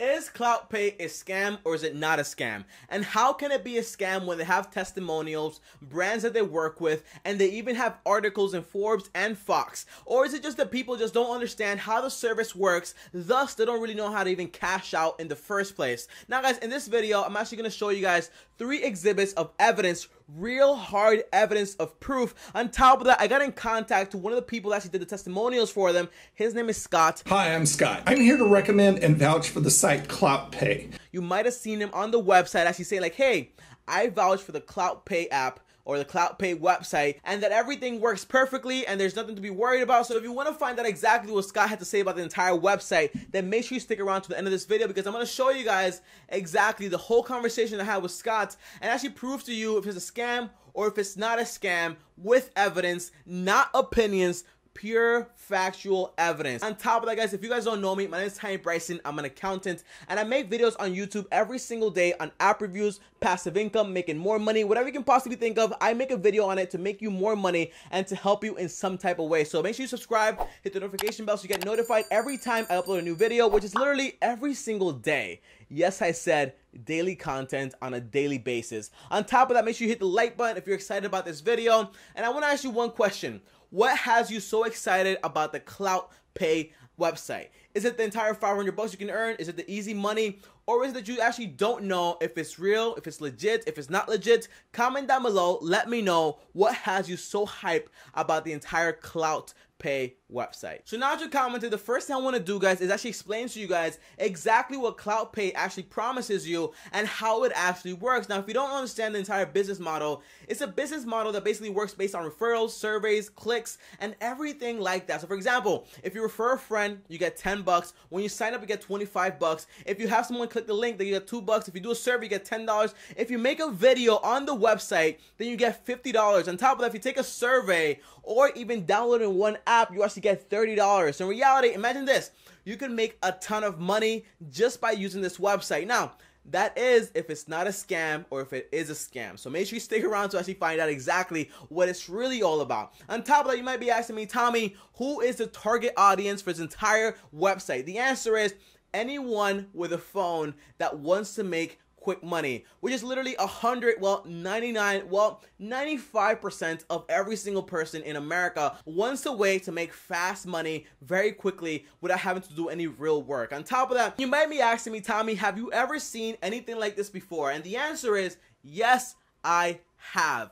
Is CloudPay a scam or is it not a scam? And how can it be a scam when they have testimonials, brands that they work with, and they even have articles in Forbes and Fox? Or is it just that people just don't understand how the service works, thus they don't really know how to even cash out in the first place? Now guys, in this video, I'm actually gonna show you guys three exhibits of evidence real hard evidence of proof. On top of that, I got in contact with one of the people that actually did the testimonials for them. His name is Scott. Hi, I'm Scott. I'm here to recommend and vouch for the site ClopPay. You might have seen him on the website actually saying like, hey, I vouch for the Clout Pay app or the Clout Pay website, and that everything works perfectly and there's nothing to be worried about. So if you want to find out exactly what Scott had to say about the entire website, then make sure you stick around to the end of this video because I'm going to show you guys exactly the whole conversation I had with Scott and actually prove to you if it's a scam or if it's not a scam with evidence, not opinions, pure factual evidence. On top of that, guys, if you guys don't know me, my name is Tiny Bryson. I'm an accountant and I make videos on YouTube every single day on app reviews, passive income, making more money, whatever you can possibly think of. I make a video on it to make you more money and to help you in some type of way. So make sure you subscribe, hit the notification bell so you get notified every time I upload a new video, which is literally every single day. Yes, I said daily content on a daily basis. On top of that, make sure you hit the like button if you're excited about this video. And I want to ask you one question. What has you so excited about the Clout Pay website? Is it the entire 500 bucks you can earn? Is it the easy money? Or is it that you actually don't know if it's real, if it's legit, if it's not legit? Comment down below. Let me know what has you so hyped about the entire Clout Pay website. So now Shinaju commented, the first thing I want to do guys is actually explain to you guys exactly what Cloud Pay actually promises you and how it actually works. Now, if you don't understand the entire business model, it's a business model that basically works based on referrals, surveys, clicks, and everything like that. So for example, if you refer a friend, you get 10 bucks. When you sign up, you get 25 bucks. If you have someone click the link, then you get two bucks. If you do a survey, you get $10. If you make a video on the website, then you get $50. On top of that, if you take a survey or even download in one app, you actually get $30. So in reality, imagine this. You can make a ton of money just by using this website. Now, that is if it's not a scam or if it is a scam. So make sure you stick around to actually find out exactly what it's really all about. On top of that, you might be asking me, Tommy, who is the target audience for this entire website? The answer is anyone with a phone that wants to make quick money, which is literally 100, well, 99, well, 95% of every single person in America wants a way to make fast money very quickly without having to do any real work. On top of that, you might be asking me, Tommy, have you ever seen anything like this before? And the answer is yes, I have.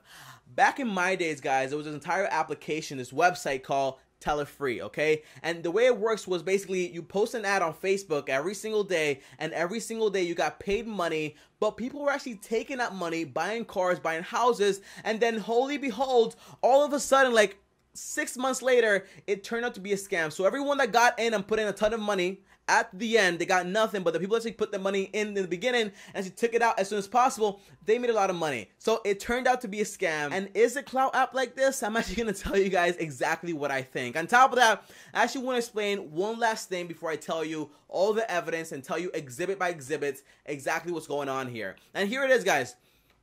Back in my days, guys, there was an entire application, this website called tell it free, okay? And the way it works was basically you post an ad on Facebook every single day, and every single day you got paid money, but people were actually taking that money, buying cars, buying houses, and then holy behold, all of a sudden, like six months later, it turned out to be a scam. So everyone that got in and put in a ton of money at the end, they got nothing, but the people that actually put the money in, in the beginning and she took it out as soon as possible, they made a lot of money. So it turned out to be a scam. And is a cloud app like this? I'm actually gonna tell you guys exactly what I think. On top of that, I actually wanna explain one last thing before I tell you all the evidence and tell you exhibit by exhibit exactly what's going on here. And here it is, guys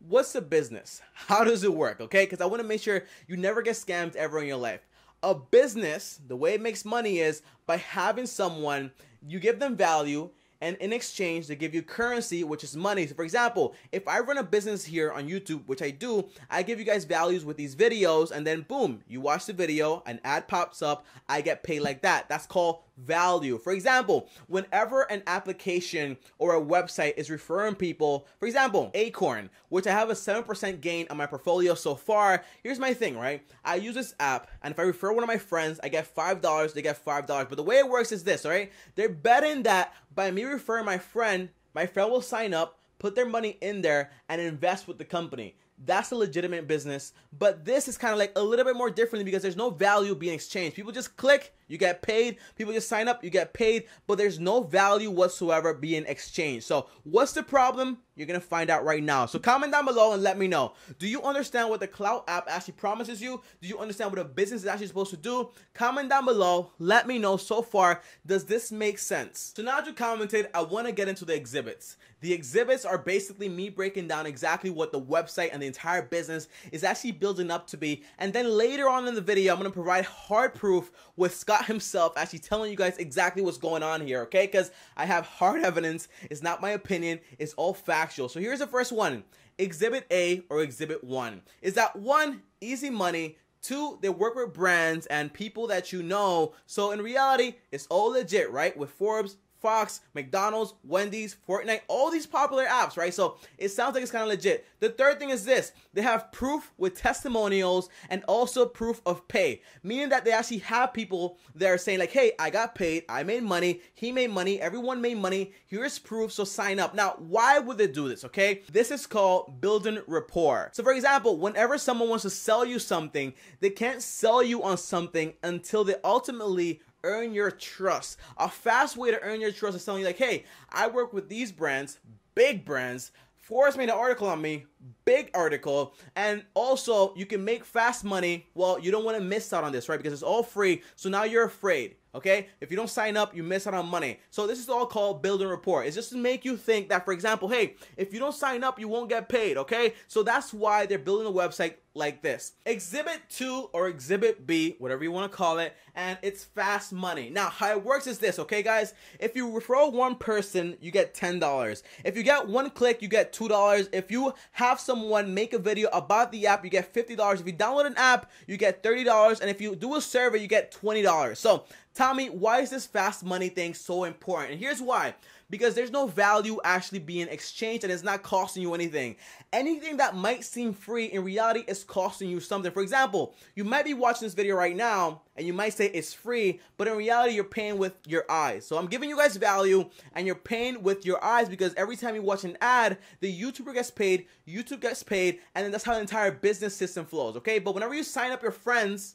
what's the business? How does it work? Okay, because I want to make sure you never get scammed ever in your life a business, the way it makes money is by having someone, you give them value, and in exchange, they give you currency, which is money. So, for example, if I run a business here on YouTube, which I do, I give you guys values with these videos, and then boom, you watch the video, an ad pops up, I get paid like that. That's called value. For example, whenever an application or a website is referring people, for example, Acorn, which I have a 7% gain on my portfolio so far, here's my thing, right? I use this app, and if I refer one of my friends, I get $5, they get $5. But the way it works is this, all right? They're betting that by me referring my friend, my friend will sign up, put their money in there, and invest with the company that's a legitimate business. But this is kind of like a little bit more differently because there's no value being exchanged. People just click, you get paid. People just sign up, you get paid. But there's no value whatsoever being exchanged. So, what's the problem? You're gonna find out right now. So comment down below and let me know. Do you understand what the Cloud app actually promises you? Do you understand what a business is actually supposed to do? Comment down below. Let me know so far. Does this make sense? So now that you commented, I wanna get into the exhibits. The exhibits are basically me breaking down exactly what the website and the entire business is actually building up to be. And then later on in the video, I'm gonna provide hard proof with Scott himself actually telling you guys exactly what's going on here, okay? Because I have hard evidence. It's not my opinion, it's all facts factual. So here's the first one. Exhibit A or Exhibit 1 is that one, easy money, Two, they work with brands and people that you know. So in reality, it's all legit, right? With Forbes, Fox, McDonald's, Wendy's, Fortnite, all these popular apps, right? So it sounds like it's kind of legit. The third thing is this they have proof with testimonials and also proof of pay, meaning that they actually have people that are saying, like, hey, I got paid, I made money, he made money, everyone made money, here's proof, so sign up. Now, why would they do this, okay? This is called building rapport. So, for example, whenever someone wants to sell you something, they can't sell you on something until they ultimately earn your trust. A fast way to earn your trust is telling you, like, hey, I work with these brands, big brands. Forrest made an article on me, big article. And also, you can make fast money. Well, you don't want to miss out on this, right? Because it's all free. So now you're afraid. Okay? If you don't sign up, you miss out on money. So this is all called building rapport. It's just to make you think that, for example, hey, if you don't sign up, you won't get paid. Okay? So that's why they're building a website like this. Exhibit 2 or Exhibit B, whatever you want to call it, and it's fast money. Now, how it works is this, okay guys? If you refer one person, you get $10. If you get one click, you get $2. If you have someone make a video about the app, you get $50. If you download an app, you get $30. And if you do a survey, you get $20. So Tommy, why is this fast money thing so important? And here's why. Because there's no value actually being exchanged and it's not costing you anything. Anything that might seem free in reality is costing you something. For example, you might be watching this video right now and you might say it's free, but in reality you're paying with your eyes. So I'm giving you guys value and you're paying with your eyes because every time you watch an ad, the YouTuber gets paid, YouTube gets paid, and then that's how the entire business system flows, okay? But whenever you sign up your friends,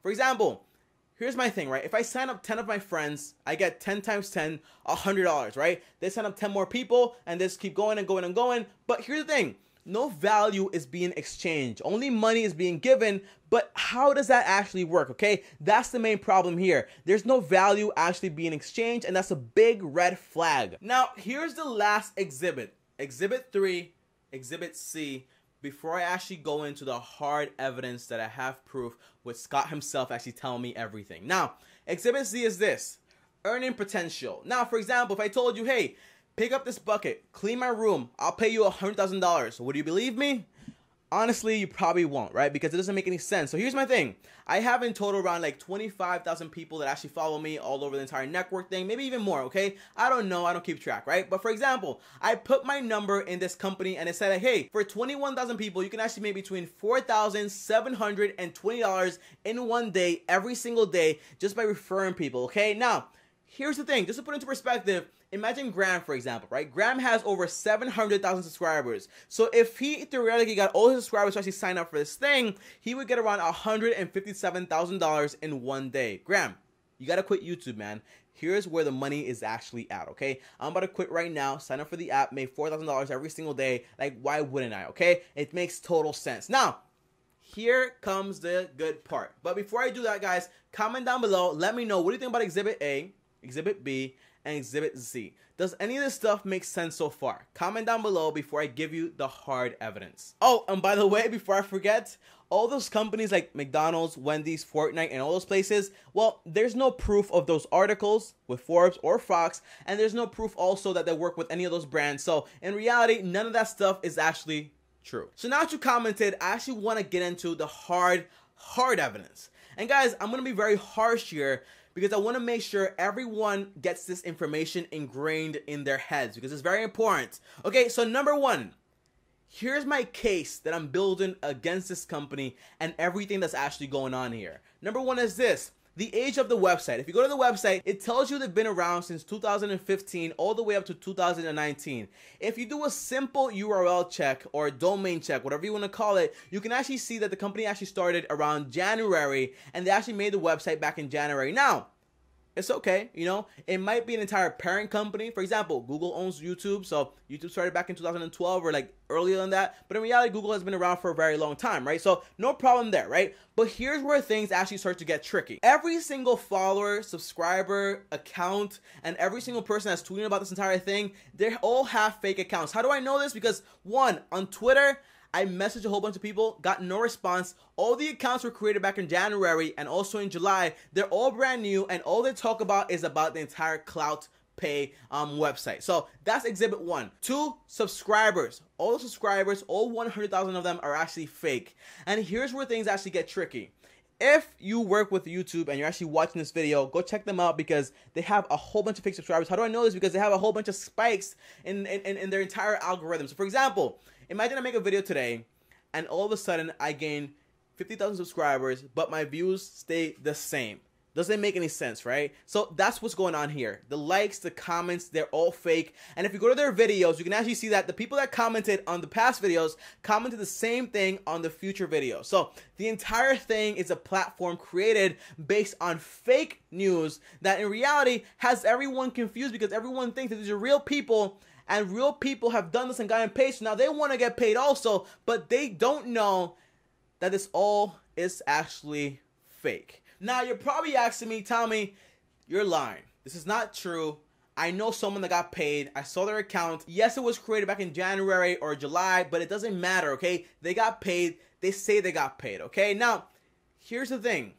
for example, here's my thing, right? If I sign up 10 of my friends, I get 10 times 10, $100, right? They sign up 10 more people and this keep going and going and going. But here's the thing no value is being exchanged. Only money is being given, but how does that actually work, okay? That's the main problem here. There's no value actually being exchanged, and that's a big red flag. Now, here's the last exhibit. Exhibit 3, Exhibit C, before I actually go into the hard evidence that I have proof with Scott himself actually telling me everything. Now, exhibit C is this earning potential. Now, for example, if I told you, hey, pick up this bucket, clean my room, I'll pay you $100,000, would you believe me? honestly, you probably won't, right? Because it doesn't make any sense. So here's my thing. I have in total around like 25,000 people that actually follow me all over the entire network thing, maybe even more, okay? I don't know, I don't keep track, right? But for example, I put my number in this company and it said, hey, for 21,000 people, you can actually make between $4,720 in one day, every single day, just by referring people, okay? Now, here's the thing just to put into perspective imagine graham for example right graham has over 700000 subscribers so if he theoretically got all his subscribers to actually sign up for this thing he would get around $157000 in one day graham you gotta quit youtube man here's where the money is actually at, okay? I'm about to quit right now, sign up for the app, make $4,000 every single day. Like, why wouldn't I, okay? It makes total sense. Now, here comes the good part. But before I do that, guys, comment down below. Let me know what do you think about Exhibit A? Exhibit B, and Exhibit Z. Does any of this stuff make sense so far? Comment down below before I give you the hard evidence. Oh, and by the way, before I forget, all those companies like McDonald's, Wendy's, Fortnite, and all those places, well, there's no proof of those articles with Forbes or Fox, and there's no proof also that they work with any of those brands. So in reality, none of that stuff is actually true. So now that you commented, I actually want to get into the hard, hard evidence. And guys, I'm gonna be very harsh here because I want to make sure everyone gets this information ingrained in their heads because it's very important. Okay, so number one, here's my case that I'm building against this company and everything that's actually going on here. Number one is this the age of the website. If you go to the website, it tells you they've been around since 2015 all the way up to 2019. If you do a simple URL check or domain check, whatever you want to call it, you can actually see that the company actually started around January and they actually made the website back in January. Now, it's okay. You know, it might be an entire parent company. For example, Google owns YouTube, so YouTube started back in 2012 or like earlier than that. But in reality, Google has been around for a very long time, right? So no problem there, right? But here's where things actually start to get tricky. Every single follower, subscriber, account, and every single person that's tweeting about this entire thing, they all have fake accounts. How do I know this? Because one, on Twitter, I messaged a whole bunch of people, got no response. All the accounts were created back in January and also in July. They're all brand new, and all they talk about is about the entire clout pay um, website. So that's exhibit one. Two, subscribers. All the subscribers, all 100,000 of them are actually fake. And here's where things actually get tricky. If you work with YouTube and you're actually watching this video, go check them out because they have a whole bunch of fake subscribers. How do I know this? Because they have a whole bunch of spikes in, in, in their entire algorithm. So for example, Imagine I make a video today, and all of a sudden I gain 50,000 subscribers, but my views stay the same. Doesn't make any sense, right? So that's what's going on here. The likes, the comments, they're all fake. And if you go to their videos, you can actually see that the people that commented on the past videos commented the same thing on the future videos. So the entire thing is a platform created based on fake news that in reality has everyone confused because everyone thinks that these are real people and real people have done this and gotten paid. So now they want to get paid also, but they don't know that this all is actually fake. Now you're probably asking me, Tommy, you're lying. This is not true. I know someone that got paid. I saw their account. Yes, it was created back in January or July, but it doesn't matter, okay? They got paid. They say they got paid, okay? Now, here's the thing.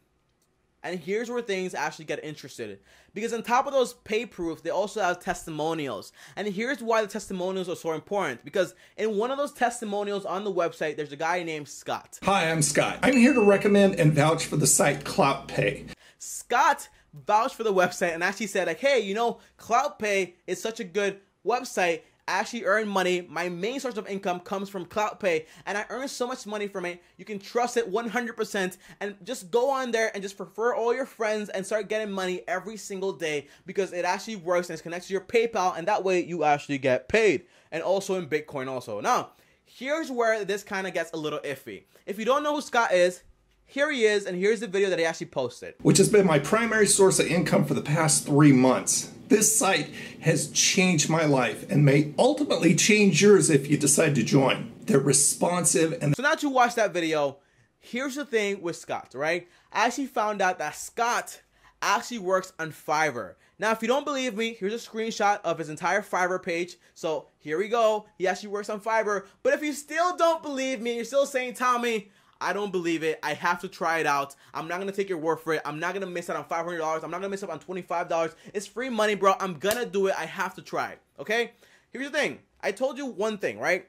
And here's where things actually get interested. Because on top of those pay proof, they also have testimonials. And here's why the testimonials are so important. Because in one of those testimonials on the website, there's a guy named Scott. Hi, I'm Scott. I'm here to recommend and vouch for the site CloutPay. Scott vouched for the website and actually said, like, hey, you know, CloutPay is such a good website I actually earn money. My main source of income comes from Cloud Pay, and I earn so much money from it. You can trust it 100%. And just go on there and just refer all your friends and start getting money every single day because it actually works and it's connected to your PayPal, and that way you actually get paid. And also in Bitcoin, also. Now, here's where this kind of gets a little iffy. If you don't know who Scott is, here he is, and here's the video that he actually posted. Which has been my primary source of income for the past three months. This site has changed my life and may ultimately change yours if you decide to join. They're responsive and- So now that you watch that video, here's the thing with Scott, right? I actually found out that Scott actually works on Fiverr. Now, if you don't believe me, here's a screenshot of his entire Fiverr page. So here we go. He actually works on Fiverr. But if you still don't believe me, you're still saying, Tommy, I don't believe it. I have to try it out. I'm not gonna take your word for it. I'm not gonna miss out on $500. I'm not gonna miss up on $25. It's free money, bro. I'm gonna do it. I have to try. okay? Here's the thing. I told you one thing, right?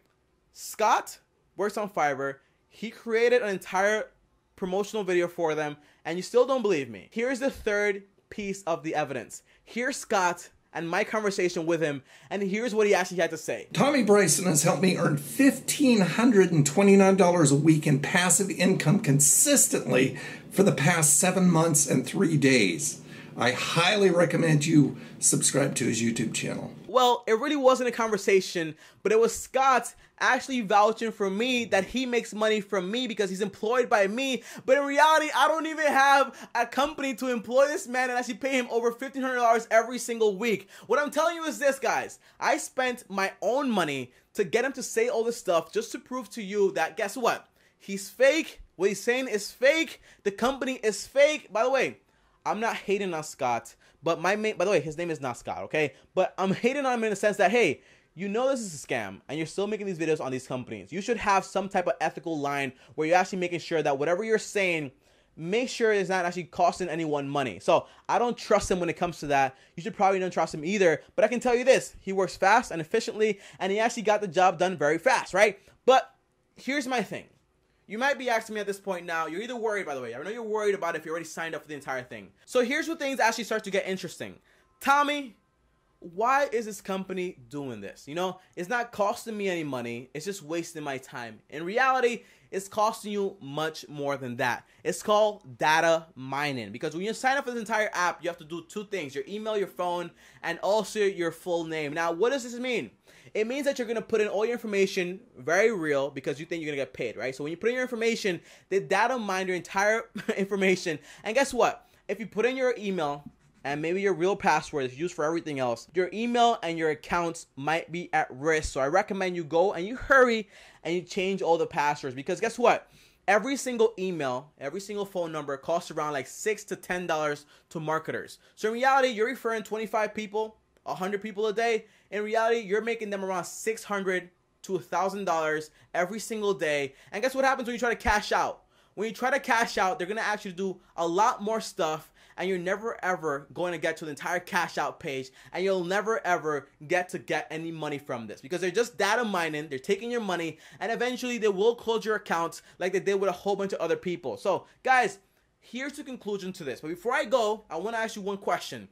Scott works on Fiverr. He created an entire promotional video for them, and you still don't believe me. Here's the third piece of the evidence. Here's Scott and my conversation with him, and here's what he actually had to say. Tommy Bryson has helped me earn $1,529 a week in passive income consistently for the past seven months and three days. I highly recommend you subscribe to his YouTube channel. Well, it really wasn't a conversation, but it was Scott actually vouching for me that he makes money from me because he's employed by me. But in reality, I don't even have a company to employ this man and actually pay him over $1,500 every single week. What I'm telling you is this, guys. I spent my own money to get him to say all this stuff just to prove to you that guess what? He's fake. What he's saying is fake. The company is fake. By the way, I'm not hating on Scott, but my main, by the way, his name is not Scott, okay? But I'm hating on him in the sense that, hey, you know this is a scam and you're still making these videos on these companies. You should have some type of ethical line where you're actually making sure that whatever you're saying, make sure it's not actually costing anyone money. So I don't trust him when it comes to that. You should probably don't trust him either. But I can tell you this he works fast and efficiently and he actually got the job done very fast, right? But here's my thing you might be asking me at this point now, you're either worried, by the way, I know you're worried about if you already signed up for the entire thing. So here's where things actually start to get interesting. Tommy, why is this company doing this? You know, it's not costing me any money, it's just wasting my time. In reality, it's costing you much more than that. It's called data mining because when you sign up for this entire app, you have to do two things your email, your phone, and also your full name. Now, what does this mean? It means that you're gonna put in all your information, very real, because you think you're gonna get paid, right? So when you put in your information, the data mine your entire information. And guess what? If you put in your email, and maybe your real password is used for everything else, your email and your accounts might be at risk. So I recommend you go and you hurry and you change all the passwords because guess what? Every single email, every single phone number costs around like six to ten dollars to marketers. So in reality, you're referring 25 people, 100 people a day. In reality, you're making them around 600 to $1,000 every single day. And guess what happens when you try to cash out? When you try to cash out, they're gonna ask you to do a lot more stuff and you're never ever going to get to the entire cash out page and you'll never ever get to get any money from this because they're just data mining, they're taking your money and eventually they will close your account like they did with a whole bunch of other people. So guys, here's the conclusion to this. But before I go, I want to ask you one question.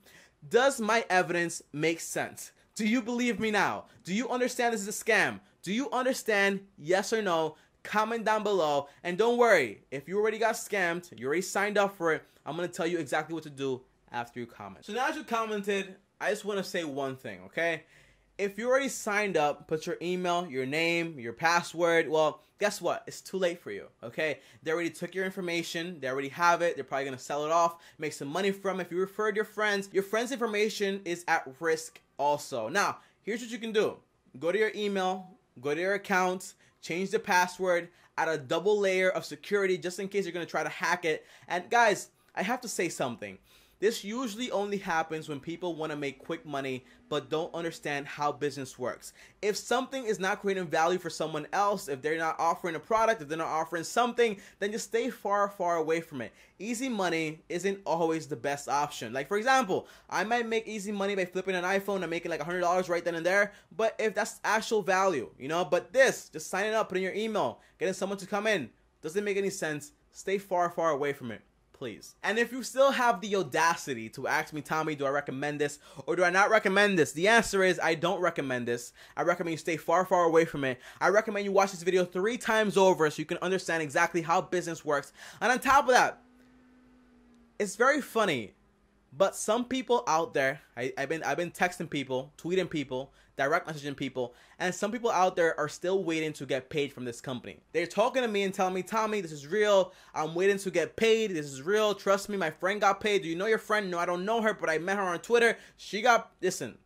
Does my evidence make sense? Do you believe me now? Do you understand this is a scam? Do you understand yes or no? comment down below. And don't worry, if you already got scammed, you already signed up for it, I'm gonna tell you exactly what to do after you comment. So now that you commented, I just wanna say one thing, okay? If you already signed up, put your email, your name, your password, well, guess what? It's too late for you, okay? They already took your information, they already have it, they're probably gonna sell it off, make some money from it. If you referred your friends, your friends' information is at risk also. Now, here's what you can do. Go to your email, go to your account, change the password, add a double layer of security just in case you're going to try to hack it. And guys, I have to say something. This usually only happens when people want to make quick money but don't understand how business works. If something is not creating value for someone else, if they're not offering a product, if they're not offering something, then just stay far, far away from it. Easy money isn't always the best option. Like, for example, I might make easy money by flipping an iPhone and making like $100 right then and there, but if that's actual value, you know, but this, just signing up, putting your email, getting someone to come in, doesn't make any sense. Stay far, far away from it please. And if you still have the audacity to ask me, Tommy, do I recommend this or do I not recommend this? The answer is I don't recommend this. I recommend you stay far, far away from it. I recommend you watch this video three times over so you can understand exactly how business works. And on top of that, it's very funny, but some people out there, I, have been I've been texting people, tweeting people, direct messaging people, and some people out there are still waiting to get paid from this company. They're talking to me and telling me, Tommy, this is real. I'm waiting to get paid. This is real. Trust me, my friend got paid. Do you know your friend? No, I don't know her, but I met her on Twitter. She got, listen,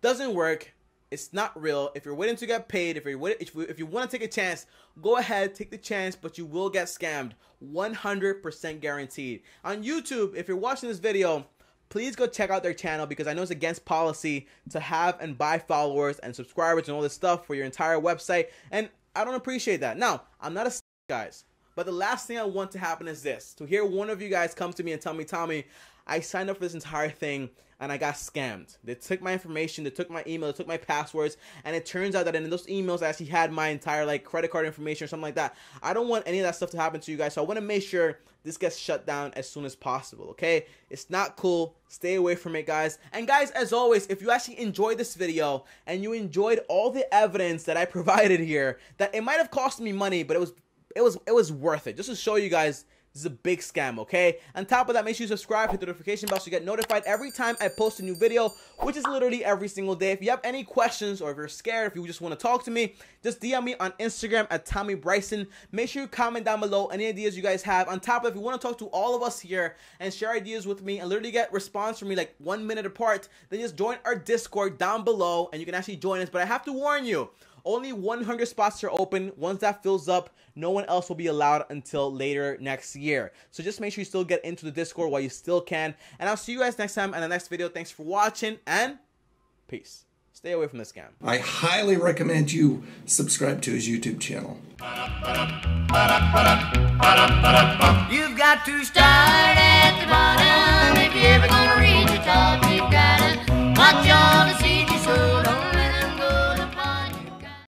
doesn't work. It's not real. If you're waiting to get paid, if you're waiting, if, if you want to take a chance, go ahead, take the chance, but you will get scammed. 100% guaranteed. On YouTube, if you're watching this video, please go check out their channel because I know it's against policy to have and buy followers and subscribers and all this stuff for your entire website. And I don't appreciate that. Now, I'm not a guys. But the last thing I want to happen is this to hear one of you guys come to me and tell me, Tommy, I signed up for this entire thing and I got scammed. They took my information, they took my email, they took my passwords, and it turns out that in those emails, I actually had my entire like credit card information or something like that. I don't want any of that stuff to happen to you guys, so I want to make sure this gets shut down as soon as possible, okay? It's not cool. Stay away from it, guys. And guys, as always, if you actually enjoyed this video and you enjoyed all the evidence that I provided here, that it might have cost me money, but it was it was it was worth it. Just to show you guys this is a big scam, okay? On top of that, make sure you subscribe, hit the notification bell so you get notified every time I post a new video, which is literally every single day. If you have any questions or if you're scared, if you just want to talk to me, just DM me on Instagram at Tommy Bryson. Make sure you comment down below any ideas you guys have. On top of if you want to talk to all of us here and share ideas with me and literally get response from me like one minute apart, then just join our Discord down below and you can actually join us. But I have to warn you, only 100 spots are open. Once that fills up, no one else will be allowed until later next year. So just make sure you still get into the Discord while you still can. And I'll see you guys next time in the next video. Thanks for watching and peace. Stay away from the scam. I highly recommend you subscribe to his YouTube channel. You've got to start at the bottom if you're ever gonna reach the top. You've gotta watch all the.